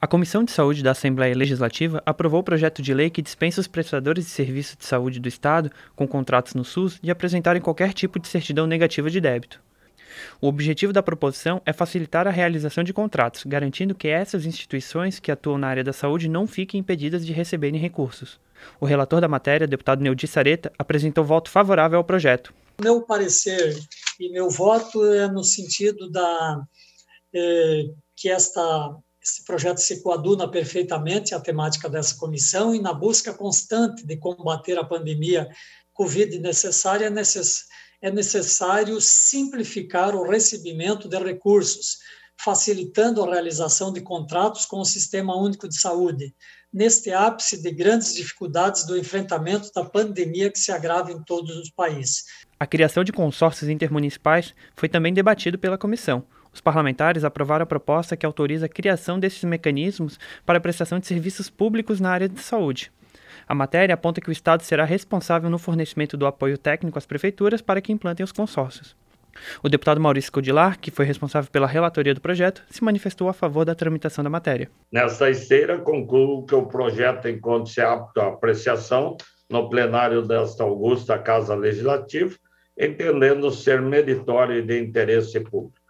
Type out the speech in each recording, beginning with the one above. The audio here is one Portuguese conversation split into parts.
A Comissão de Saúde da Assembleia Legislativa aprovou o projeto de lei que dispensa os prestadores de serviços de saúde do Estado com contratos no SUS de apresentarem qualquer tipo de certidão negativa de débito. O objetivo da proposição é facilitar a realização de contratos, garantindo que essas instituições que atuam na área da saúde não fiquem impedidas de receberem recursos. O relator da matéria, deputado Neudi Sareta, apresentou voto favorável ao projeto. Meu parecer e meu voto é no sentido da é, que esta esse projeto se coaduna perfeitamente à temática dessa comissão e na busca constante de combater a pandemia Covid necessária, é necessário simplificar o recebimento de recursos, facilitando a realização de contratos com o Sistema Único de Saúde, neste ápice de grandes dificuldades do enfrentamento da pandemia que se agrava em todos os países. A criação de consórcios intermunicipais foi também debatido pela comissão. Os parlamentares aprovaram a proposta que autoriza a criação desses mecanismos para a prestação de serviços públicos na área de saúde. A matéria aponta que o Estado será responsável no fornecimento do apoio técnico às prefeituras para que implantem os consórcios. O deputado Maurício Codilar, que foi responsável pela relatoria do projeto, se manifestou a favor da tramitação da matéria. Nesta esteira, concluo que o projeto encontra-se apto à apreciação no plenário desta augusta Casa Legislativa entendendo ser meritório e de interesse público.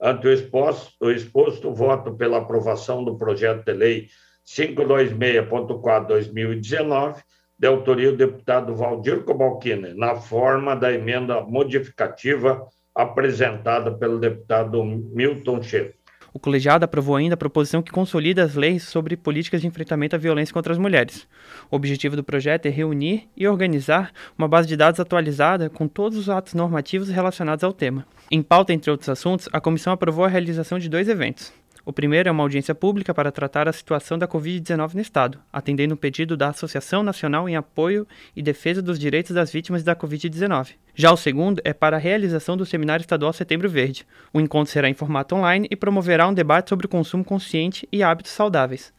Ante o exposto, o exposto, voto pela aprovação do projeto de lei 526.4/2019, de autoria do deputado Valdir Cobalcini, na forma da emenda modificativa apresentada pelo deputado Milton Cheto. O colegiado aprovou ainda a proposição que consolida as leis sobre políticas de enfrentamento à violência contra as mulheres. O objetivo do projeto é reunir e organizar uma base de dados atualizada com todos os atos normativos relacionados ao tema. Em pauta, entre outros assuntos, a comissão aprovou a realização de dois eventos. O primeiro é uma audiência pública para tratar a situação da Covid-19 no Estado, atendendo um pedido da Associação Nacional em Apoio e Defesa dos Direitos das Vítimas da Covid-19. Já o segundo é para a realização do Seminário Estadual Setembro Verde. O encontro será em formato online e promoverá um debate sobre o consumo consciente e hábitos saudáveis.